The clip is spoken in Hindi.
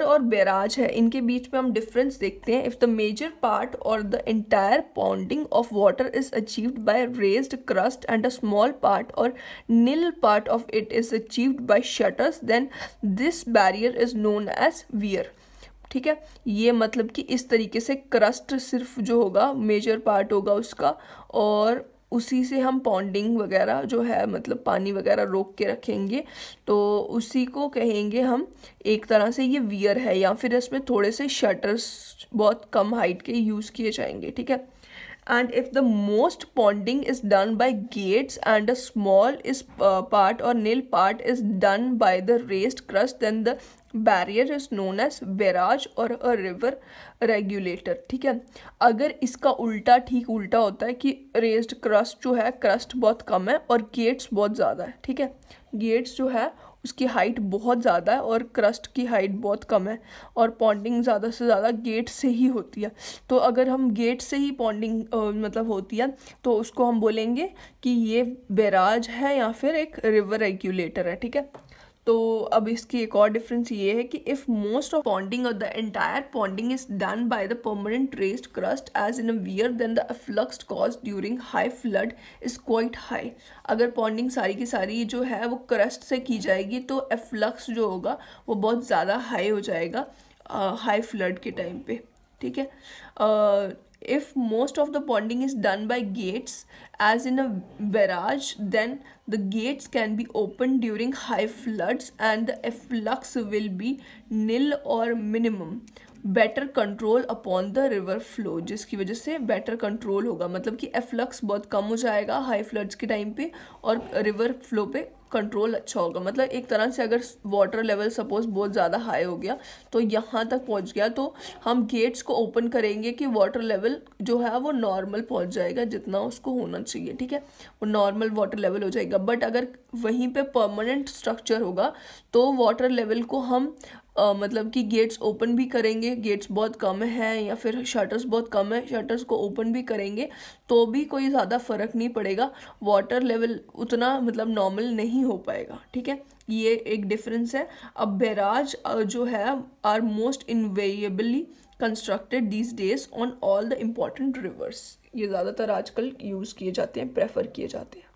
और बैराज है इनके बीच में हम डिफरेंस देखते हैं if the major part or the entire ponding of water is achieved by raised crest and a small part or nil part of it is achieved by shutters then this barrier is known as weir ठीक है ये मतलब कि इस तरीके से क्रस्ट सिर्फ जो होगा मेजर पार्ट होगा उसका और उसी से हम पॉन्डिंग वगैरह जो है मतलब पानी वगैरह रोक के रखेंगे तो उसी को कहेंगे हम एक तरह से ये वियर है या फिर इसमें थोड़े से शटर्स बहुत कम हाइट के यूज़ किए जाएंगे ठीक है and if the most ponding is done by gates and a small is uh, part or nil part is done by the raised crust then the barrier is known as barrage or a river regulator ठीक है अगर इसका उल्टा ठीक उल्टा होता है कि रेज्ड क्रस्ट जो है क्रस्ट बहुत कम है और गेट्स बहुत ज़्यादा है ठीक है गेट्स जो है उसकी हाइट बहुत ज़्यादा है और क्रस्ट की हाइट बहुत कम है और पॉन्डिंग ज़्यादा से ज़्यादा गेट से ही होती है तो अगर हम गेट से ही पॉन्डिंग मतलब होती है तो उसको हम बोलेंगे कि ये बैराज है या फिर एक रिवर रेगुलेटर है ठीक है तो अब इसकी एक और डिफरेंस ये है कि if most of ponding or the entire ponding is done by the permanent raised crest as in a weir then the flux caused during high flood is quite high अगर पॉन्डिंग सारी की सारी जो है वो क्रस्ट से की जाएगी तो एफ्लक्स जो होगा वो बहुत ज़्यादा हाई हो जाएगा हाई uh, फ्लड के टाइम पे ठीक है uh, if most of the bonding is done by gates as in a barrage then the gates can be opened during high floods and the efflux will be nil or minimum better control upon the river flow जिसकी वजह से बेटर कंट्रोल होगा मतलब कि एफ्लक्स बहुत कम हो जाएगा हाई फ्लड्स के टाइम पे और रिवर फ्लो पे कंट्रोल अच्छा होगा मतलब एक तरह से अगर वाटर लेवल सपोज बहुत ज़्यादा हाई हो गया तो यहाँ तक पहुँच गया तो हम गेट्स को ओपन करेंगे कि वाटर लेवल जो है वो नॉर्मल पहुँच जाएगा जितना उसको होना चाहिए ठीक है वो नॉर्मल वाटर लेवल हो जाएगा बट अगर वहीं पे परमानेंट स्ट्रक्चर होगा तो वाटर लेवल को हम आ, मतलब कि गेट्स ओपन भी करेंगे गेट्स बहुत कम हैं या फिर शटर्स बहुत कम है शटर्स को ओपन भी करेंगे तो भी कोई ज़्यादा फ़र्क नहीं पड़ेगा वाटर लेवल उतना मतलब नॉर्मल नहीं नहीं हो पाएगा ठीक है ये एक डिफरेंस है अब बैराज जो है are most invariably constructed these days on all the important rivers ये ज़्यादातर आजकल यूज़ किए जाते हैं प्रेफर किए जाते हैं